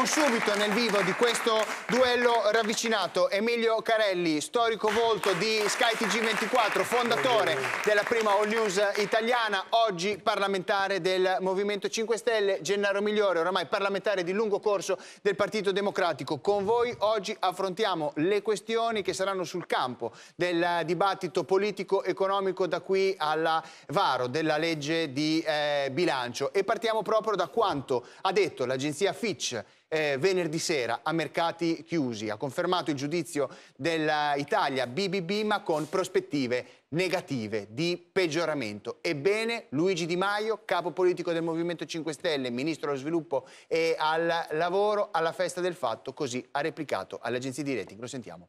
Entriamo subito nel vivo di questo duello ravvicinato. Emilio Carelli, storico volto di skytg 24 fondatore della prima All News italiana, oggi parlamentare del Movimento 5 Stelle, Gennaro Migliore, oramai parlamentare di lungo corso del Partito Democratico. Con voi oggi affrontiamo le questioni che saranno sul campo del dibattito politico-economico da qui alla Varo, della legge di eh, bilancio. E partiamo proprio da quanto ha detto l'agenzia Fitch eh, venerdì sera a mercati chiusi. Ha confermato il giudizio dell'Italia BBB ma con prospettive negative di peggioramento. Ebbene, Luigi Di Maio, capo politico del Movimento 5 Stelle, ministro dello sviluppo e al lavoro, alla festa del fatto, così ha replicato all'agenzia di rating. Lo sentiamo.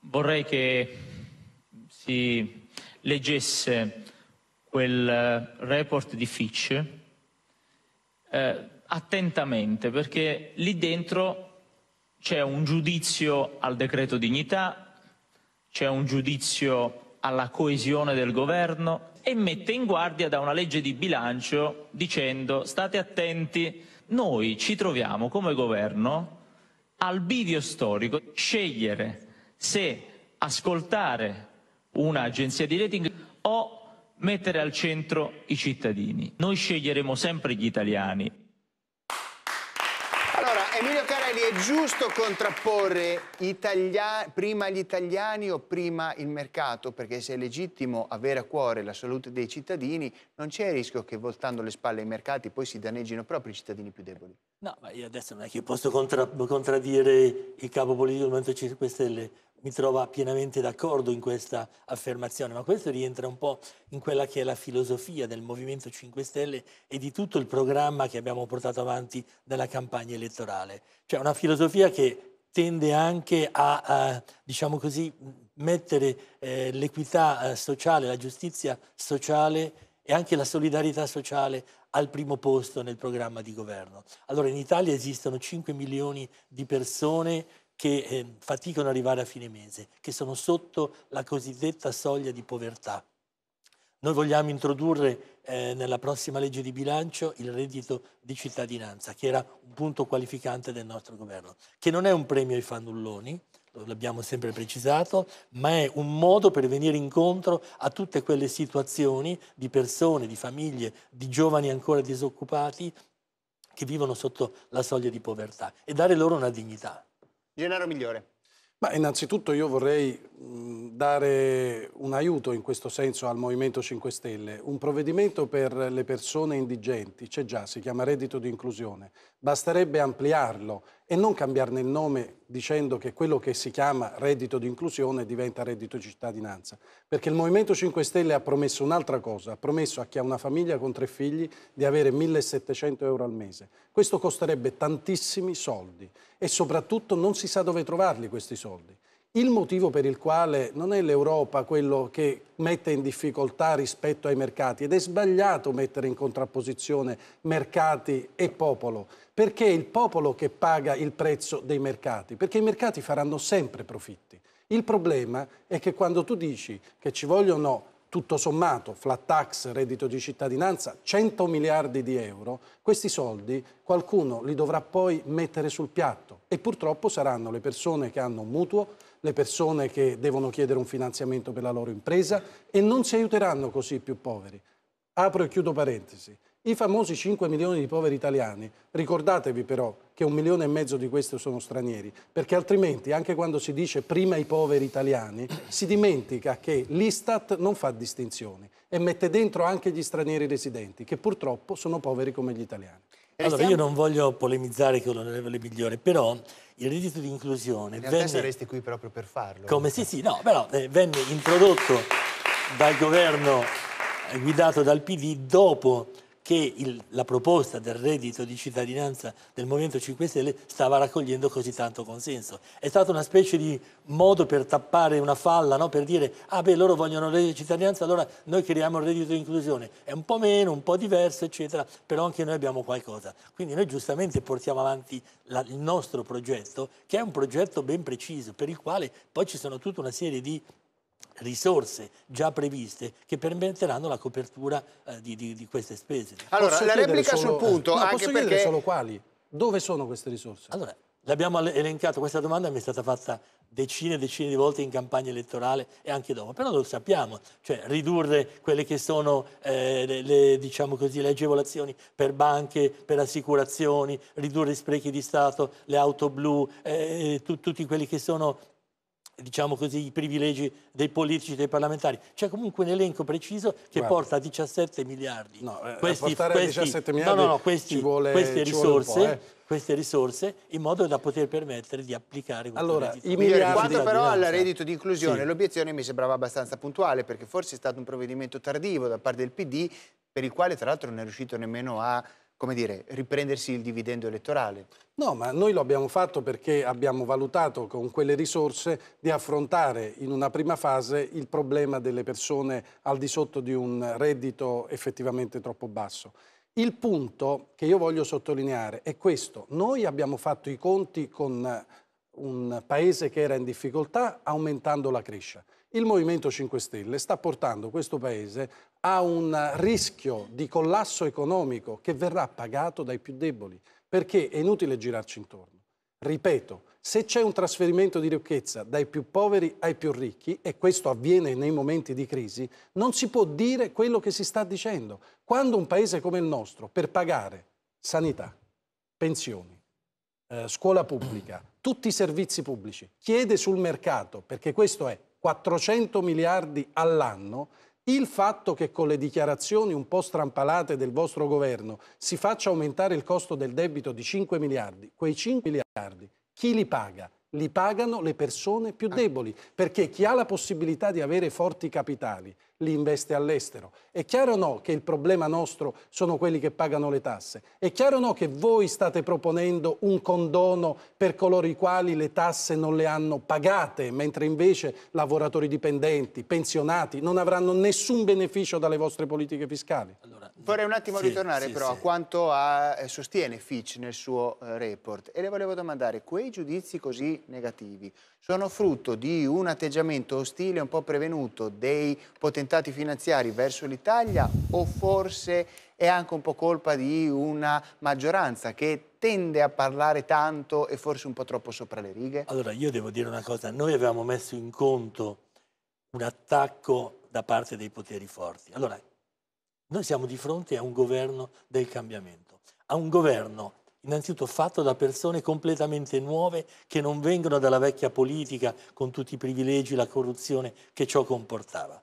Vorrei che si leggesse quel eh, report di Fitch eh, attentamente perché lì dentro c'è un giudizio al decreto dignità, c'è un giudizio alla coesione del governo e mette in guardia da una legge di bilancio dicendo state attenti, noi ci troviamo come governo al bivio storico, scegliere se ascoltare un'agenzia di rating o mettere al centro i cittadini. Noi sceglieremo sempre gli italiani. Quindi è giusto contrapporre prima gli italiani o prima il mercato, perché se è legittimo avere a cuore la salute dei cittadini, non c'è il rischio che voltando le spalle ai mercati poi si danneggino proprio i cittadini più deboli. No, ma io adesso non è che posso contra contraddire il capo politico del Movimento 5 Stelle mi trova pienamente d'accordo in questa affermazione, ma questo rientra un po' in quella che è la filosofia del Movimento 5 Stelle e di tutto il programma che abbiamo portato avanti nella campagna elettorale. Cioè una filosofia che tende anche a, a diciamo così, mettere eh, l'equità eh, sociale, la giustizia sociale e anche la solidarietà sociale al primo posto nel programma di governo. Allora in Italia esistono 5 milioni di persone che eh, faticano ad arrivare a fine mese, che sono sotto la cosiddetta soglia di povertà. Noi vogliamo introdurre eh, nella prossima legge di bilancio il reddito di cittadinanza, che era un punto qualificante del nostro governo, che non è un premio ai fannulloni, l'abbiamo sempre precisato, ma è un modo per venire incontro a tutte quelle situazioni di persone, di famiglie, di giovani ancora disoccupati che vivono sotto la soglia di povertà e dare loro una dignità. Gennaro Migliore. Ma innanzitutto io vorrei dare un aiuto in questo senso al Movimento 5 Stelle. Un provvedimento per le persone indigenti c'è già, si chiama reddito di inclusione. Basterebbe ampliarlo e non cambiarne il nome dicendo che quello che si chiama reddito di inclusione diventa reddito di cittadinanza. Perché il Movimento 5 Stelle ha promesso un'altra cosa, ha promesso a chi ha una famiglia con tre figli di avere 1.700 euro al mese. Questo costerebbe tantissimi soldi e soprattutto non si sa dove trovarli questi soldi il motivo per il quale non è l'Europa quello che mette in difficoltà rispetto ai mercati ed è sbagliato mettere in contrapposizione mercati e popolo, perché è il popolo che paga il prezzo dei mercati, perché i mercati faranno sempre profitti. Il problema è che quando tu dici che ci vogliono tutto sommato, flat tax, reddito di cittadinanza, 100 miliardi di euro, questi soldi qualcuno li dovrà poi mettere sul piatto e purtroppo saranno le persone che hanno un mutuo, le persone che devono chiedere un finanziamento per la loro impresa e non si aiuteranno così i più poveri. Apro e chiudo parentesi. I famosi 5 milioni di poveri italiani, ricordatevi però che un milione e mezzo di questi sono stranieri, perché altrimenti anche quando si dice prima i poveri italiani si dimentica che l'Istat non fa distinzioni e mette dentro anche gli stranieri residenti, che purtroppo sono poveri come gli italiani. Allora, io non voglio polemizzare con l'onorevole Migliore, però il reddito di inclusione... Ma realtà venne... saresti qui proprio per farlo. Come sì, sì, no, però eh, venne introdotto dal governo eh, guidato dal PD dopo che il, la proposta del reddito di cittadinanza del Movimento 5 Stelle stava raccogliendo così tanto consenso. È stato una specie di modo per tappare una falla, no? per dire ah beh loro vogliono il reddito di cittadinanza, allora noi creiamo il reddito di inclusione. È un po' meno, un po' diverso, eccetera, però anche noi abbiamo qualcosa. Quindi noi giustamente portiamo avanti la, il nostro progetto, che è un progetto ben preciso, per il quale poi ci sono tutta una serie di risorse già previste che permetteranno la copertura eh, di, di, di, queste spese. Allora, posso la replica solo, sul punto, no, anche perché... sono quali? Dove sono queste risorse? Allora, l'abbiamo elencato, questa domanda mi è stata fatta decine e decine di volte in campagna elettorale e anche dopo, però lo sappiamo, cioè ridurre quelle che sono eh, le, le, diciamo così, le, agevolazioni per banche, per assicurazioni, ridurre gli sprechi di Stato, le auto blu, eh, eh tu, tutti quelli che sono diciamo così, i privilegi dei politici e dei parlamentari. C'è comunque un elenco preciso che Guarda. porta a 17 miliardi. No, eh, questi, questi, 17 miliardi no, no, questi, vuole, queste, risorse, eh. queste risorse, in modo da poter permettere di applicare allora, i miliardi. Quanto però al reddito di inclusione, sì. l'obiezione mi sembrava abbastanza puntuale perché forse è stato un provvedimento tardivo da parte del PD per il quale tra l'altro non è riuscito nemmeno a come dire, riprendersi il dividendo elettorale. No, ma noi lo abbiamo fatto perché abbiamo valutato con quelle risorse di affrontare in una prima fase il problema delle persone al di sotto di un reddito effettivamente troppo basso. Il punto che io voglio sottolineare è questo. Noi abbiamo fatto i conti con un paese che era in difficoltà aumentando la crescita. Il Movimento 5 Stelle sta portando questo Paese a un rischio di collasso economico che verrà pagato dai più deboli, perché è inutile girarci intorno. Ripeto, se c'è un trasferimento di ricchezza dai più poveri ai più ricchi, e questo avviene nei momenti di crisi, non si può dire quello che si sta dicendo. Quando un paese come il nostro, per pagare sanità, pensioni, eh, scuola pubblica, tutti i servizi pubblici, chiede sul mercato, perché questo è 400 miliardi all'anno, il fatto che con le dichiarazioni un po' strampalate del vostro governo si faccia aumentare il costo del debito di 5 miliardi, quei 5 miliardi chi li paga? Li pagano le persone più ah. deboli, perché chi ha la possibilità di avere forti capitali li investe all'estero. È chiaro o no che il problema nostro sono quelli che pagano le tasse? È chiaro o no che voi state proponendo un condono per coloro i quali le tasse non le hanno pagate, mentre invece lavoratori dipendenti, pensionati non avranno nessun beneficio dalle vostre politiche fiscali? Allora, Vorrei un attimo sì, ritornare sì, però sì. a quanto a, eh, sostiene Fitch nel suo eh, report e le volevo domandare, quei giudizi così negativi sono frutto di un atteggiamento ostile un po' prevenuto dei potenziali orientati finanziari verso l'Italia o forse è anche un po' colpa di una maggioranza che tende a parlare tanto e forse un po' troppo sopra le righe? Allora io devo dire una cosa, noi avevamo messo in conto un attacco da parte dei poteri forti. Allora, noi siamo di fronte a un governo del cambiamento, a un governo innanzitutto fatto da persone completamente nuove che non vengono dalla vecchia politica con tutti i privilegi la corruzione che ciò comportava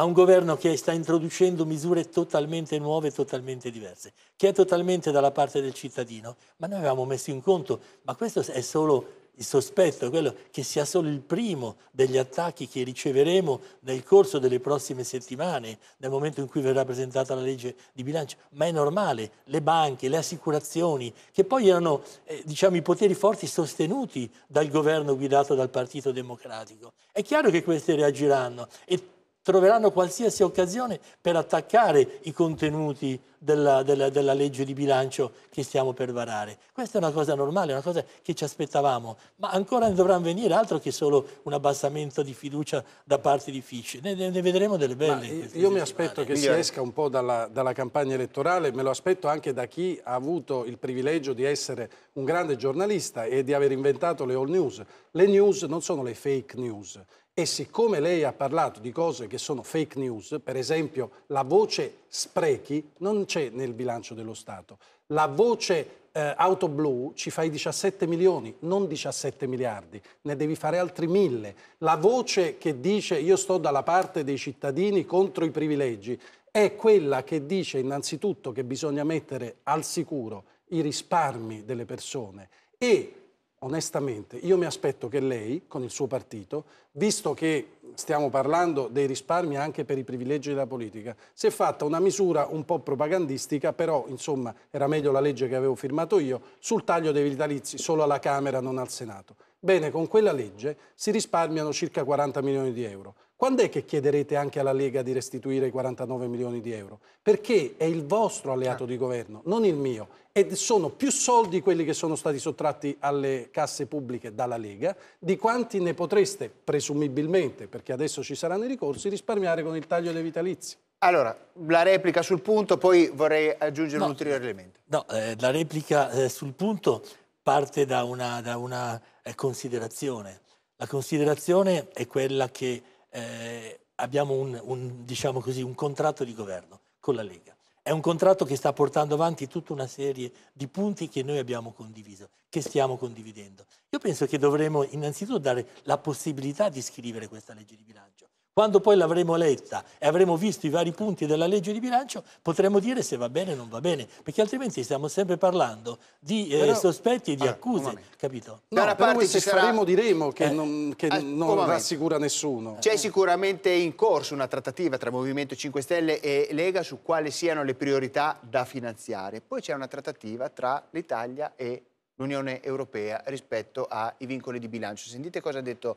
a un governo che sta introducendo misure totalmente nuove, totalmente diverse, che è totalmente dalla parte del cittadino. Ma noi avevamo messo in conto, ma questo è solo il sospetto, quello che sia solo il primo degli attacchi che riceveremo nel corso delle prossime settimane, nel momento in cui verrà presentata la legge di bilancio. Ma è normale, le banche, le assicurazioni, che poi erano eh, diciamo, i poteri forti sostenuti dal governo guidato dal Partito Democratico. È chiaro che queste reagiranno e troveranno qualsiasi occasione per attaccare i contenuti della, della, della, legge di bilancio che stiamo per varare. Questa è una cosa normale, una cosa che ci aspettavamo, ma ancora ne dovranno venire altro che solo un abbassamento di fiducia da parte di Fitch. Ne, ne vedremo delle belle. io settimane. mi aspetto che si esca un po' dalla, dalla campagna elettorale, me lo aspetto anche da chi ha avuto il privilegio di essere un grande giornalista e di aver inventato le all news. Le news non sono le fake news e siccome lei ha parlato di cose che sono fake news, per esempio la voce sprechi non c'è nel bilancio dello Stato. La voce eh, auto blu ci fai 17 milioni, non 17 miliardi, ne devi fare altri mille. La voce che dice io sto dalla parte dei cittadini contro i privilegi è quella che dice innanzitutto che bisogna mettere al sicuro i risparmi delle persone e onestamente, io mi aspetto che lei, con il suo partito, visto che stiamo parlando dei risparmi anche per i privilegi della politica, si è fatta una misura un po' propagandistica, però insomma era meglio la legge che avevo firmato io, sul taglio dei vitalizi solo alla Camera, non al Senato. Bene, con quella legge si risparmiano circa 40 milioni di euro. Quando è che chiederete anche alla Lega di restituire i 49 milioni di euro? Perché è il vostro alleato di governo, non il mio. Ed sono più soldi quelli che sono stati sottratti alle casse pubbliche dalla Lega di quanti ne potreste, presumibilmente, perché adesso ci saranno i ricorsi, risparmiare con il taglio dei vitalizi. Allora, la replica sul punto, poi vorrei aggiungere no, un ulteriore elemento. No, eh, la replica eh, sul punto parte da una, da una eh, considerazione. La considerazione è quella che eh, abbiamo un, un, diciamo così, un contratto di governo con la Lega. È un contratto che sta portando avanti tutta una serie di punti che noi abbiamo condiviso, che stiamo condividendo. Io penso che dovremmo innanzitutto dare la possibilità di scrivere questa legge di bilancio, quando poi l'avremo letta e avremo visto i vari punti della legge di bilancio, potremo dire se va bene o non va bene, perché altrimenti stiamo sempre parlando di eh, però, sospetti e di allora, accuse, capito? No, da una parte ci sarà... faremo diremo che eh, non, che eh, non rassicura nessuno. C'è sicuramente in corso una trattativa tra Movimento 5 Stelle e Lega su quali siano le priorità da finanziare. Poi c'è una trattativa tra l'Italia e l'Unione Europea rispetto ai vincoli di bilancio. Sentite cosa ha detto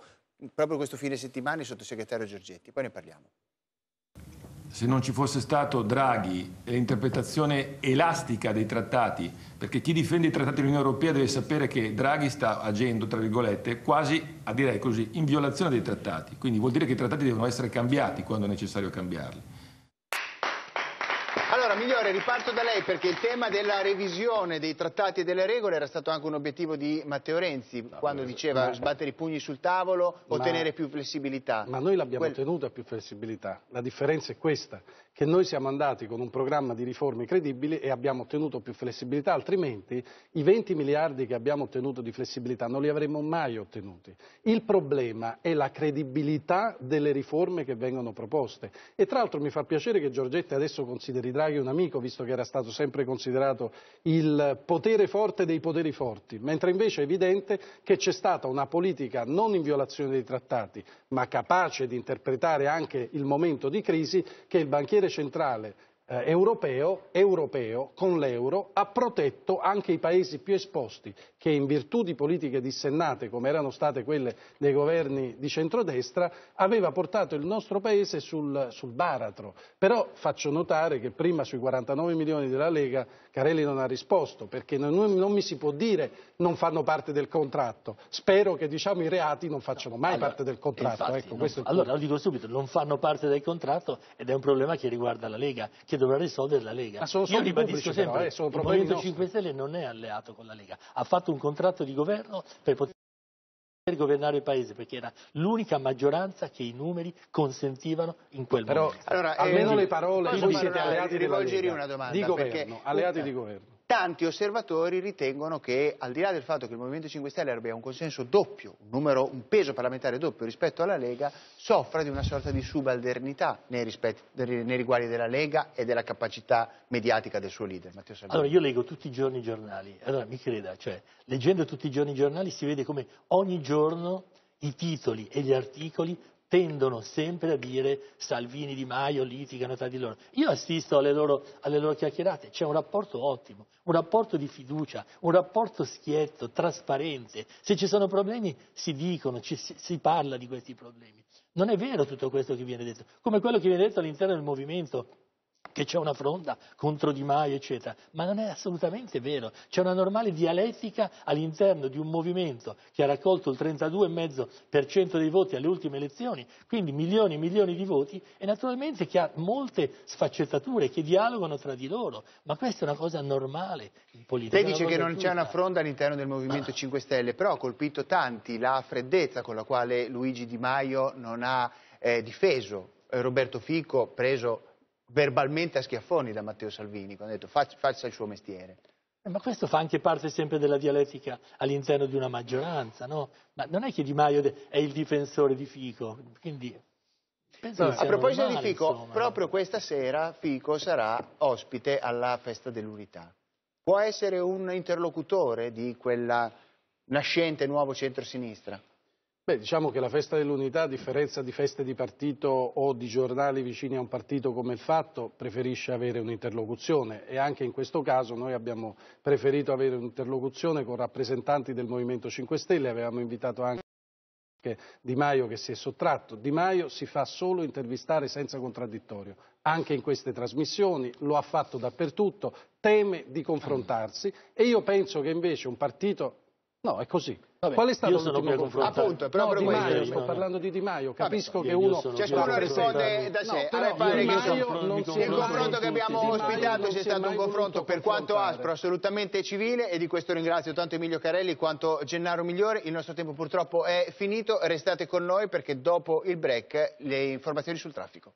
proprio questo fine settimana il sottosegretario Giorgetti, poi ne parliamo. Se non ci fosse stato Draghi e l'interpretazione elastica dei trattati, perché chi difende i trattati dell'Unione Europea deve sapere che Draghi sta agendo, tra virgolette, quasi, a direi così, in violazione dei trattati. Quindi vuol dire che i trattati devono essere cambiati quando è necessario cambiarli. Allora, Migliore, riparto da lei perché il tema della revisione dei trattati e delle regole era stato anche un obiettivo di Matteo Renzi no, quando eh, diceva ma... sbattere i pugni sul tavolo, ma... ottenere più flessibilità. Ma noi l'abbiamo Quel... ottenuta più flessibilità, la differenza è questa, che noi siamo andati con un programma di riforme credibili e abbiamo ottenuto più flessibilità, altrimenti i 20 miliardi che abbiamo ottenuto di flessibilità non li avremmo mai ottenuti. Il problema è la credibilità delle riforme che vengono proposte e tra l'altro mi fa piacere che Giorgetti adesso consideri Draghi un amico, visto che era stato sempre considerato il potere forte dei poteri forti, mentre invece è evidente che c'è stata una politica non in violazione dei trattati, ma capace di interpretare anche il momento di crisi che il banchiere potere centrale eh, europeo, europeo con l'euro ha protetto anche i paesi più esposti che in virtù di politiche dissennate come erano state quelle dei governi di centrodestra aveva portato il nostro paese sul, sul baratro. Però faccio notare che prima sui 49 milioni della Lega Carelli non ha risposto perché non, non mi si può dire non fanno parte del contratto. Spero che diciamo, i reati non facciano mai allora, parte del contratto. Infatti, ecco, non, allora lo dico subito, non fanno parte del contratto ed è un problema che riguarda la Lega. Che dovrà risolvere la Lega. Ma sono Io ribadisco cioè, sempre, però, eh, sono il Movimento nostri. 5 Stelle non è alleato con la Lega, ha fatto un contratto di governo per poter governare il paese perché era l'unica maggioranza che i numeri consentivano in quel Però, momento. Allora, almeno eh, le parole, voi siete alleati di governo, perché, alleati di governo tanti osservatori ritengono che al di là del fatto che il Movimento 5 Stelle abbia un consenso doppio, un, numero, un peso parlamentare doppio rispetto alla Lega, soffra di una sorta di subalternità nei, rispetti, nei riguardi della Lega e della capacità mediatica del suo leader, Matteo Salvini. Allora io leggo tutti i giorni i giornali, allora mi creda, cioè leggendo tutti i giorni i giornali si vede come ogni giorno i titoli e gli articoli tendono sempre a dire Salvini Di Maio litigano tra di loro. Io assisto alle loro, alle loro chiacchierate, c'è un rapporto ottimo, un rapporto di fiducia, un rapporto schietto, trasparente. Se ci sono problemi si dicono, ci, si, si parla di questi problemi. Non è vero tutto questo che viene detto, come quello che viene detto all'interno del movimento che c'è una fronda contro Di Maio, eccetera, ma non è assolutamente vero, c'è una normale dialettica all'interno di un movimento che ha raccolto il 32,5% dei voti alle ultime elezioni, quindi milioni e milioni di voti, e naturalmente che ha molte sfaccettature che dialogano tra di loro, ma questa è una cosa normale in politica. Lei dice che non c'è una fronda all'interno del Movimento 5 ah. Stelle, però ha colpito tanti la freddezza con la quale Luigi Di Maio non ha eh, difeso eh, Roberto Fico, preso verbalmente a schiaffoni da Matteo Salvini, quando ha detto faccia, il suo mestiere. Eh, ma questo fa anche parte sempre della dialettica all'interno di una maggioranza, no? Ma non è che Di Maio è il difensore di Fico, quindi... No, a proposito normale, di Fico, insomma. proprio questa sera Fico sarà ospite alla Festa dell'Unità. Può essere un interlocutore di quella nascente nuovo centro-sinistra? Beh, diciamo che la festa dell'unità, a differenza di feste di partito o di giornali vicini a un partito come il Fatto, preferisce avere un'interlocuzione e anche in questo caso noi abbiamo preferito avere un'interlocuzione con rappresentanti del Movimento 5 Stelle, avevamo invitato anche Di Maio che si è sottratto. Di Maio si fa solo intervistare senza contraddittorio, anche in queste trasmissioni, lo ha fatto dappertutto, teme di confrontarsi e io penso che invece un partito No, è così. Vabbè, Qual è stato il sono confronto? a confrontare. Appunto, no, Di Maio, sto parlando di Di Maio, capisco Vabbè, che uno... Ciascuno cioè, risponde da sé. No, allora pare che nel confronto che abbiamo ospitato c'è stato un confronto per quanto aspro, assolutamente civile e di questo ringrazio tanto Emilio Carelli quanto Gennaro Migliore. Il nostro tempo purtroppo è finito, restate con noi perché dopo il break le informazioni sul traffico.